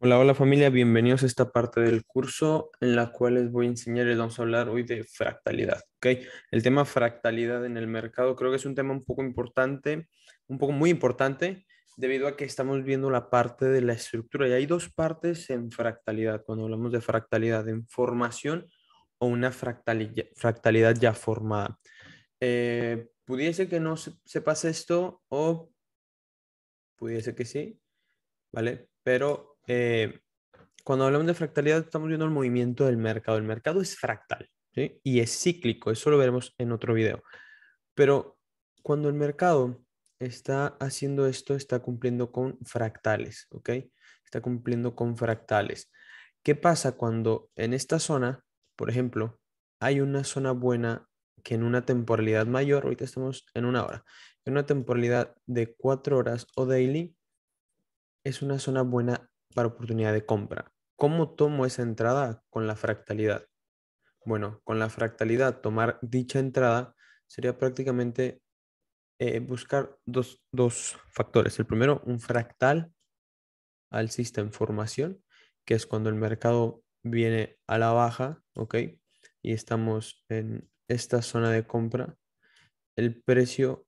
Hola, hola familia, bienvenidos a esta parte del curso en la cual les voy a enseñar y vamos a hablar hoy de fractalidad, ¿ok? El tema fractalidad en el mercado creo que es un tema un poco importante, un poco muy importante, debido a que estamos viendo la parte de la estructura y hay dos partes en fractalidad, cuando hablamos de fractalidad en formación o una fractalidad, fractalidad ya formada. Eh, pudiese que no sepas esto o pudiese que sí, ¿vale? Pero eh, cuando hablamos de fractalidad estamos viendo el movimiento del mercado. El mercado es fractal y es cíclico, eso lo veremos en otro video. Pero cuando el mercado está haciendo esto, está cumpliendo con fractales, ¿ok? Está cumpliendo con fractales. ¿Qué pasa cuando en esta zona, por ejemplo, hay una zona buena que en una temporalidad mayor, ahorita estamos en una hora, en una temporalidad de cuatro horas o daily, es una zona buena para oportunidad de compra. ¿Cómo tomo esa entrada? Con la fractalidad. Bueno, con la fractalidad, tomar dicha entrada sería prácticamente eh, buscar dos, factores. El primero, un fractal sistema en formación, que es cuando el mercado viene a la baja, ¿ok? Y estamos en esta zona de compra. El precio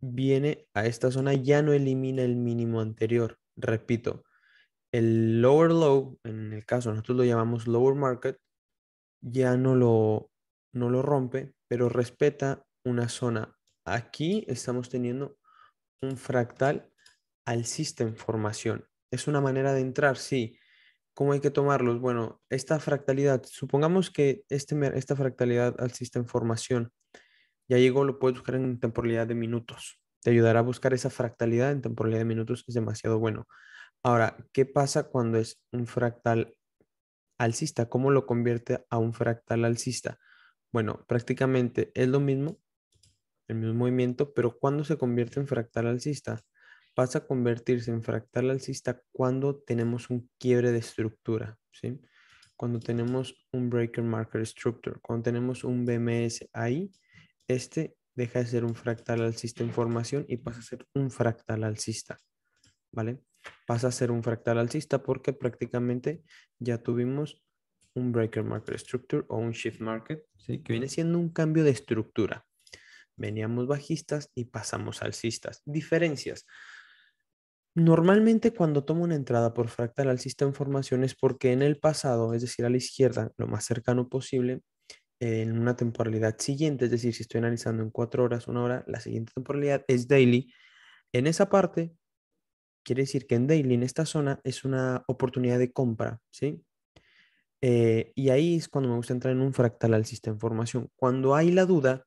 viene a esta zona, ya no elimina el mínimo anterior repito, el lower low, en el caso nosotros lo llamamos lower market, ya no lo, no lo rompe, pero respeta una zona. Aquí estamos teniendo un fractal al System formación. Es una manera de entrar, sí. ¿Cómo hay que tomarlos? Bueno, esta fractalidad, supongamos que este, esta fractalidad al System formación ya llegó, lo puedes buscar en temporalidad de minutos te ayudará a buscar esa fractalidad en temporalidad de minutos, es demasiado bueno. Ahora, ¿qué pasa cuando es un fractal alcista? ¿Cómo lo convierte a un fractal alcista? Bueno, prácticamente es lo mismo, el mismo movimiento, pero cuando se convierte en fractal alcista? Pasa a convertirse en fractal alcista cuando tenemos un quiebre de estructura, ¿sí? Cuando tenemos un breaker marker structure, cuando tenemos un BMS ahí, este deja de ser un fractal alcista en formación y pasa a ser un fractal alcista, ¿vale? Pasa a ser un fractal alcista porque prácticamente ya tuvimos un breaker market structure o un shift market, que viene siendo un cambio de estructura. Veníamos bajistas y pasamos alcistas. Diferencias. Normalmente cuando tomo una entrada por fractal alcista en formación es porque en el pasado, es decir, a la izquierda, lo más cercano posible, en una temporalidad siguiente, es decir, si estoy analizando en cuatro horas, una hora, la siguiente temporalidad es daily. En esa parte, quiere decir que en daily, en esta zona, es una oportunidad de compra, ¿sí? Eh, y ahí es cuando me gusta entrar en un fractal alcista de formación. Cuando hay la duda,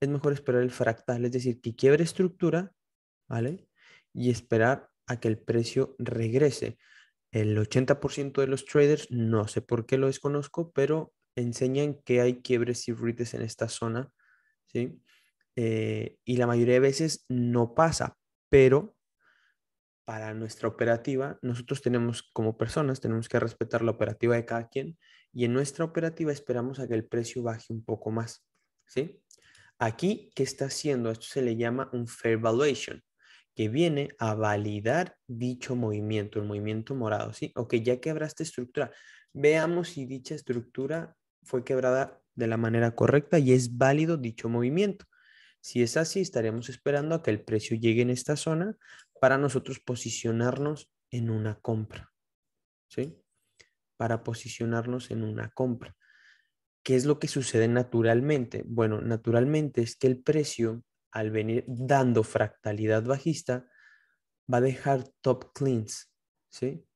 es mejor esperar el fractal, es decir, que quiebre estructura, ¿vale? Y esperar a que el precio regrese. El 80% de los traders, no sé por qué lo desconozco, pero enseñan que hay quiebres y ruides en esta zona, ¿sí? Eh, y la mayoría de veces no pasa, pero para nuestra operativa, nosotros tenemos como personas, tenemos que respetar la operativa de cada quien y en nuestra operativa esperamos a que el precio baje un poco más, ¿sí? Aquí, ¿qué está haciendo? Esto se le llama un fair valuation, que viene a validar dicho movimiento, el movimiento morado, ¿sí? Ok, ya que esta estructura, veamos si dicha estructura fue quebrada de la manera correcta y es válido dicho movimiento. Si es así, estaremos esperando a que el precio llegue en esta zona para nosotros posicionarnos en una compra. ¿Sí? Para posicionarnos en una compra. ¿Qué es lo que sucede naturalmente? Bueno, naturalmente es que el precio, al venir dando fractalidad bajista, va a dejar top cleans, ¿sí?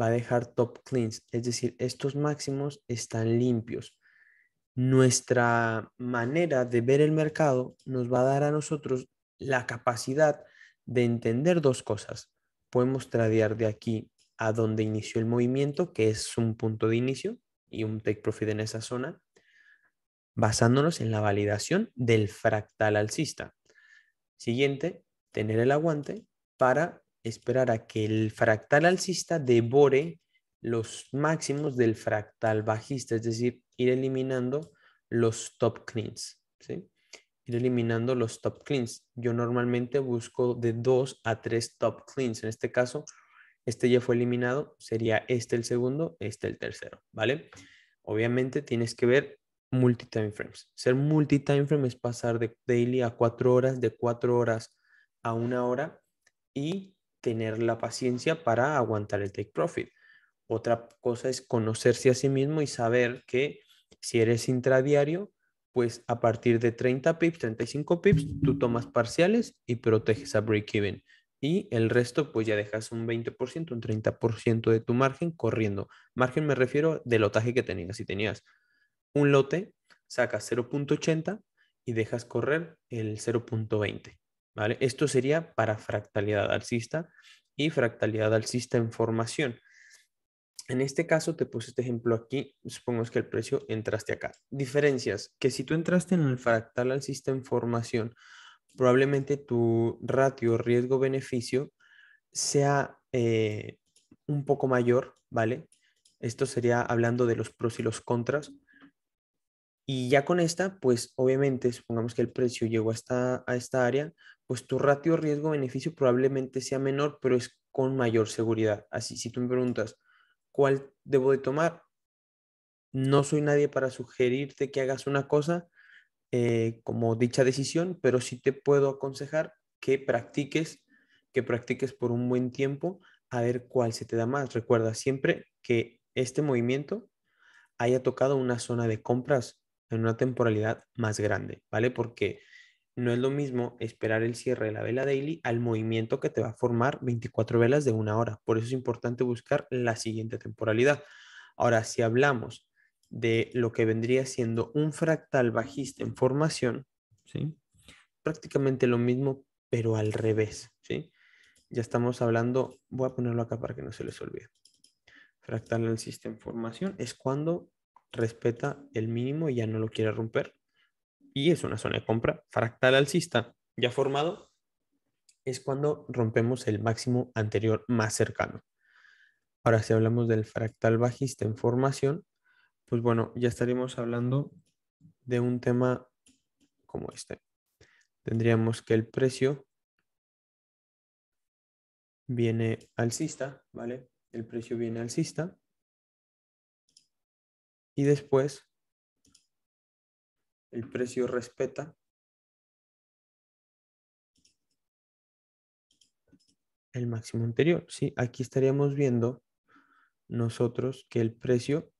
va a dejar top cleans, es decir, estos máximos están limpios. Nuestra manera de ver el mercado nos va a dar a nosotros la capacidad de entender dos cosas. Podemos tradear de aquí a donde inició el movimiento, que es un punto de inicio y un take profit en esa zona, basándonos en la validación del fractal alcista. Siguiente, tener el aguante para esperar a que el fractal alcista devore los máximos del fractal bajista, es decir, ir eliminando los top cleans, ¿sí? Ir eliminando los top cleans. Yo normalmente busco de dos a tres top cleans. En este caso, este ya fue eliminado, sería este el segundo, este el tercero, ¿vale? Obviamente tienes que ver multi-time frames. Ser multi-time frame es pasar de daily a cuatro horas, de cuatro horas a una hora y tener la paciencia para aguantar el take profit. Otra cosa es conocerse a sí mismo y saber que si eres intradiario, pues a partir de 30 pips, 35 pips, tú tomas parciales y proteges a break-even. Y el resto, pues ya dejas un 20%, un 30% de tu margen corriendo. Margen me refiero del lotaje que tenías. Si tenías un lote, sacas 0.80 y dejas correr el 0.20. Esto sería para fractalidad alcista y fractalidad alcista en formación. En este caso te puse este ejemplo aquí, supongamos que el precio entraste acá. Diferencias, que si tú entraste en el fractal alcista en formación, probablemente tu ratio riesgo-beneficio sea eh, un poco mayor, ¿vale? Esto sería hablando de los pros y los contras. Y ya con esta, pues obviamente, supongamos que el precio llegó hasta, a esta área, pues tu ratio riesgo-beneficio probablemente sea menor, pero es con mayor seguridad. Así, si tú me preguntas, ¿cuál debo de tomar? No soy nadie para sugerirte que hagas una cosa eh, como dicha decisión, pero sí te puedo aconsejar que practiques, que practiques por un buen tiempo a ver cuál se te da más. Recuerda siempre que este movimiento haya tocado una zona de compras en una temporalidad más grande, ¿vale? Porque no es lo mismo esperar el cierre de la vela daily al movimiento que te va a formar 24 velas de una hora. Por eso es importante buscar la siguiente temporalidad. Ahora, si hablamos de lo que vendría siendo un fractal bajista en formación, prácticamente lo mismo, pero al revés. ¿sí? Ya estamos hablando, voy a ponerlo acá para que no se les olvide. Fractal alcista en formación es cuando respeta el mínimo y ya no lo quiere romper y es una zona de compra fractal alcista ya formado, es cuando rompemos el máximo anterior más cercano. Ahora, si hablamos del fractal bajista en formación, pues bueno, ya estaríamos hablando de un tema como este. Tendríamos que el precio viene alcista, ¿vale? El precio viene alcista. Y después el precio respeta el máximo anterior. ¿sí? Aquí estaríamos viendo nosotros que el precio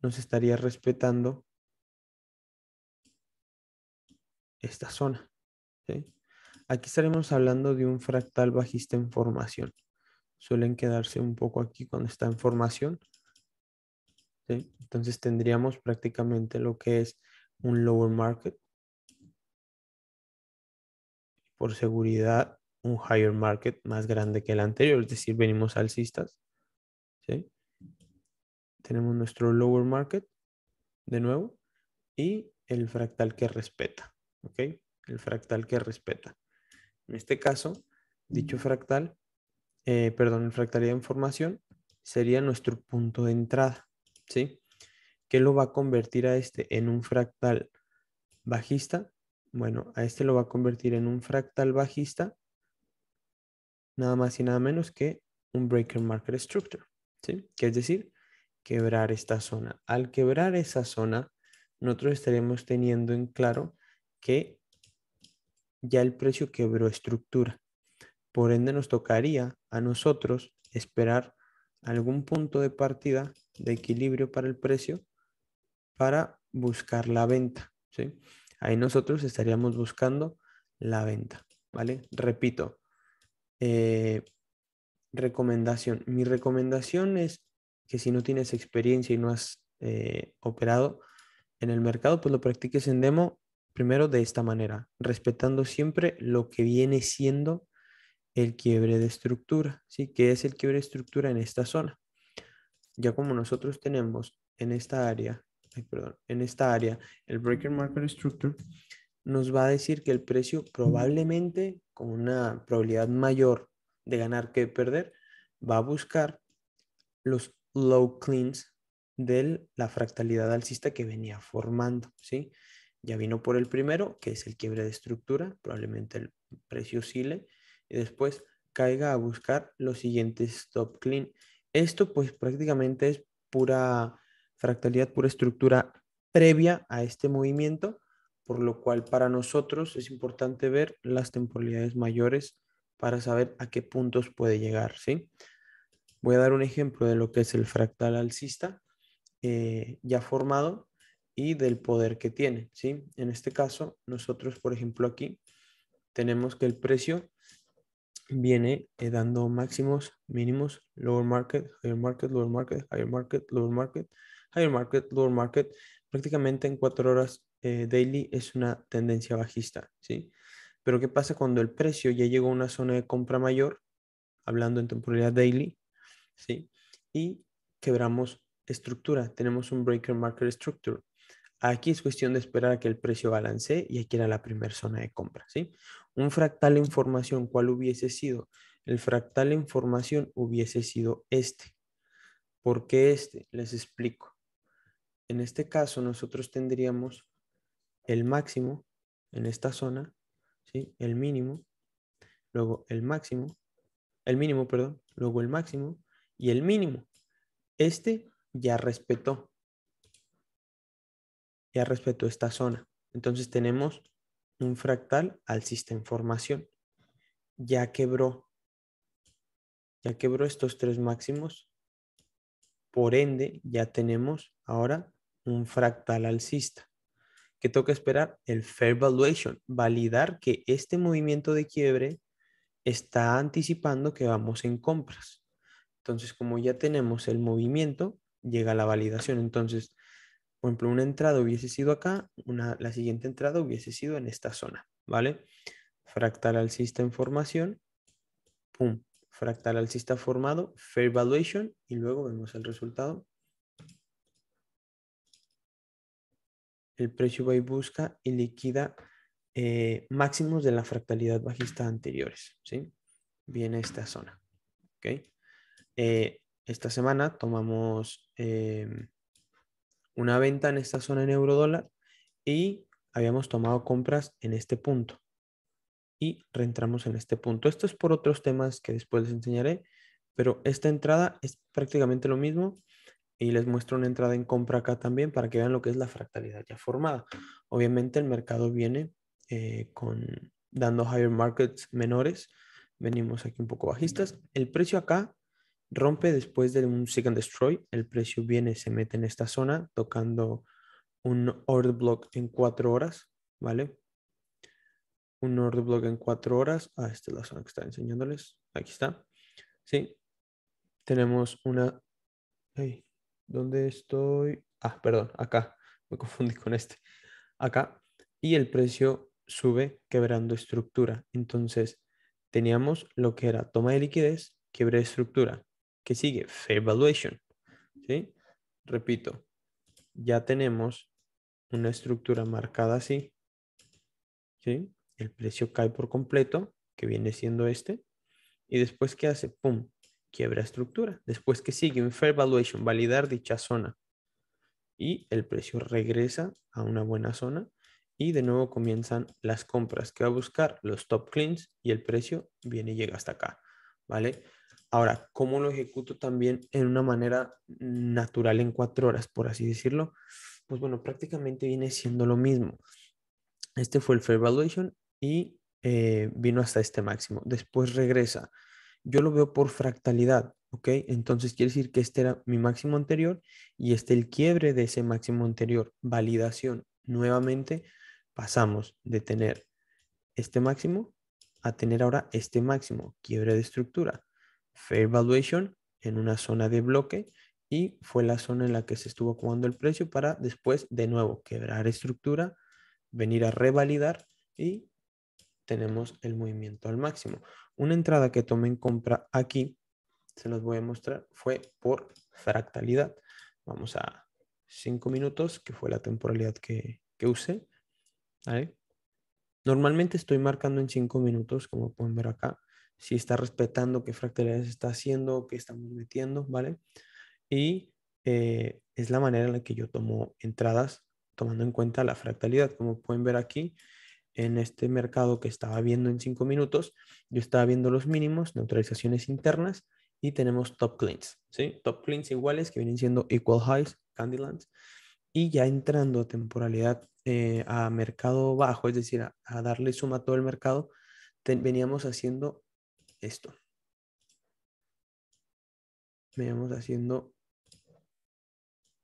nos estaría respetando esta zona. Aquí estaremos hablando de un fractal bajista en formación. Suelen quedarse un poco aquí cuando está en formación. Entonces tendríamos prácticamente lo que es un lower market. Por seguridad, un higher market más grande que el anterior, es decir, venimos alcistas. ¿sí? Tenemos nuestro lower market de nuevo y el fractal que respeta. ¿ok? El fractal que respeta. En este caso, dicho fractal, eh, perdón, el fractal de información sería nuestro punto de entrada. ¿sí? ¿Qué lo va a convertir a este en un fractal bajista? Bueno, a este lo va a convertir en un fractal bajista, nada más y nada menos que un breaker market structure, ¿sí? Que es decir, quebrar esta zona. Al quebrar esa zona, nosotros estaremos teniendo en claro que ya el precio quebró estructura. Por ende, nos tocaría a nosotros esperar algún punto de partida de equilibrio para el precio para buscar la venta. ¿sí? Ahí nosotros estaríamos buscando la venta. ¿Vale? Repito, eh, recomendación. Mi recomendación es que si no tienes experiencia y no has eh, operado en el mercado, pues lo practiques en demo primero de esta manera, respetando siempre lo que viene siendo el quiebre de estructura, ¿sí? Que es el quiebre de estructura en esta zona. Ya como nosotros tenemos en esta área en esta área, el Breaker Market Structure, nos va a decir que el precio probablemente, con una probabilidad mayor de ganar que perder, va a buscar los low cleans de la fractalidad alcista que venía formando, ¿sí? Ya vino por el primero, que es el quiebre de estructura, probablemente el precio oscile, y después caiga a buscar los siguientes top clean. Esto pues prácticamente es pura Fractalidad por estructura previa a este movimiento, por lo cual para nosotros es importante ver las temporalidades mayores para saber a qué puntos puede llegar, ¿sí? Voy a dar un ejemplo de lo que es el fractal alcista eh, ya formado y del poder que tiene, ¿sí? En este caso, nosotros, por ejemplo, aquí tenemos que el precio viene eh, dando máximos, mínimos, lower market, higher market, lower market, higher market, lower market, higher market, lower market, prácticamente en cuatro horas eh, daily es una tendencia bajista, ¿sí? Pero ¿qué pasa cuando el precio ya llegó a una zona de compra mayor, hablando en temporalidad daily, ¿sí? Y quebramos estructura, tenemos un breaker market structure. Aquí es cuestión de esperar a que el precio balancee y aquí era la primera zona de compra, ¿sí? Un fractal en formación, ¿cuál hubiese sido? El fractal en formación hubiese sido este. ¿Por qué este? Les explico. En este caso, nosotros tendríamos el máximo en esta zona, ¿sí? el mínimo, luego el máximo, el mínimo, perdón, luego el máximo y el mínimo. Este ya respetó, ya respetó esta zona. Entonces tenemos un fractal sistema en formación. Ya quebró, ya quebró estos tres máximos. Por ende, ya tenemos ahora un fractal alcista. ¿Qué toca esperar? El fair valuation, validar que este movimiento de quiebre está anticipando que vamos en compras. Entonces, como ya tenemos el movimiento, llega la validación. Entonces, por ejemplo, una entrada hubiese sido acá, una, la siguiente entrada hubiese sido en esta zona, ¿vale? Fractal alcista en formación, pum, fractal alcista formado, fair valuation, y luego vemos el resultado el precio va y busca y liquida eh, máximos de la fractalidad bajista anteriores. ¿sí? Viene esta zona. Eh, esta semana tomamos em, una venta en esta zona en eurodólar y habíamos tomado compras en este punto y reentramos en este punto. Esto es por otros temas que después les enseñaré, pero esta entrada es prácticamente lo mismo y les muestro una entrada en compra acá también para que vean lo que es la fractalidad ya formada. Obviamente el mercado viene eh, con dando higher markets menores. Venimos aquí un poco bajistas. El precio acá rompe después de un second destroy. El precio viene, se mete en esta zona tocando un order block en cuatro horas, ¿vale? Un order block en cuatro horas. Ah, esta es la zona que está enseñándoles. Aquí está. Sí. Tenemos una... ¿Dónde estoy? Ah, perdón, acá. Me confundí con este. Acá. Y el precio sube quebrando estructura. Entonces, teníamos lo que era toma de liquidez, quiebre de estructura. que sigue? Fair valuation. ¿Sí? Repito, ya tenemos una estructura marcada así. ¿Sí? El precio cae por completo, que viene siendo este. Y después, ¿qué hace? ¡Pum! quiebra estructura. Después que sigue un fair valuation, validar dicha zona. Y el precio regresa a una buena zona y de nuevo comienzan las compras que va a buscar los top cleans y el precio viene y llega hasta acá, ¿vale? Ahora, ¿cómo lo ejecuto también en una manera natural en cuatro horas, por así decirlo? Pues bueno, prácticamente viene siendo lo mismo. Este fue el fair valuation y eh, vino hasta este máximo. Después regresa yo lo veo por fractalidad, ¿ok? Entonces quiere decir que este era mi máximo anterior y este el quiebre de ese máximo anterior. Validación. Nuevamente pasamos de tener este máximo a tener ahora este máximo, quiebre de estructura. Fair valuation en una zona de bloque y fue la zona en la que se estuvo jugando el precio para después de nuevo quebrar estructura, venir a revalidar y tenemos el movimiento al máximo. Una entrada que tomé en compra aquí, se los voy a mostrar, fue por fractalidad. Vamos a 5 minutos, que fue la temporalidad que, que usé. Normalmente estoy marcando en 5 minutos, como pueden ver acá, si está respetando qué se está haciendo, qué estamos metiendo, ¿vale? Y eh, es la manera en la que yo tomo entradas tomando en cuenta la fractalidad. Como pueden ver aquí, en este mercado que estaba viendo en 5 minutos, yo estaba viendo los mínimos, neutralizaciones internas y tenemos top cleans, ¿sí? Top cleans iguales que vienen siendo equal highs, candylands. Y ya entrando a temporalidad eh, a mercado bajo, es decir, a, darle suma a todo el mercado, veníamos haciendo esto. Veníamos haciendo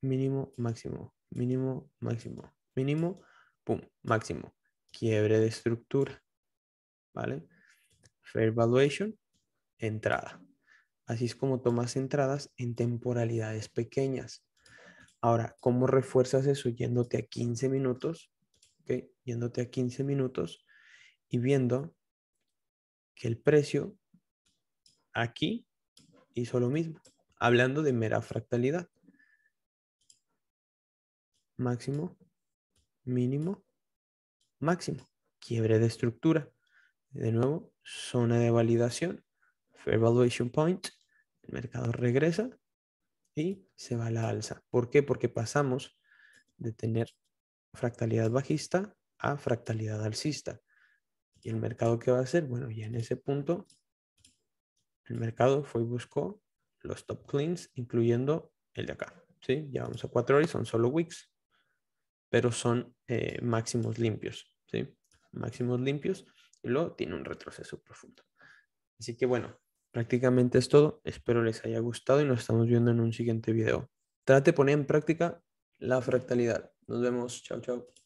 mínimo, máximo, mínimo, máximo, mínimo, pum, máximo quiebre de estructura, ¿vale? Fair valuation, entrada. Así es como tomas entradas en temporalidades pequeñas. Ahora, ¿cómo refuerzas eso yéndote a 15 minutos? ¿Ok? Yéndote a 15 minutos y viendo que el precio aquí hizo lo mismo, hablando de mera fractalidad. Máximo, mínimo, máximo, quiebre de estructura. De nuevo, zona de validación, evaluation point, el mercado regresa y se va a la alza. ¿Por qué? Porque pasamos de tener fractalidad bajista a fractalidad alcista. ¿Y el mercado qué va a hacer? Bueno, ya en ese punto, el mercado fue y buscó los top cleans, incluyendo el de acá. ¿sí? Ya vamos a cuatro horas, son solo wicks pero son eh, máximos limpios, ¿sí? Máximos limpios y luego tiene un retroceso profundo. Así que bueno, prácticamente es todo. Espero les haya gustado y nos estamos viendo en un siguiente video. Trate de poner en práctica la fractalidad. Nos vemos. Chao, chao.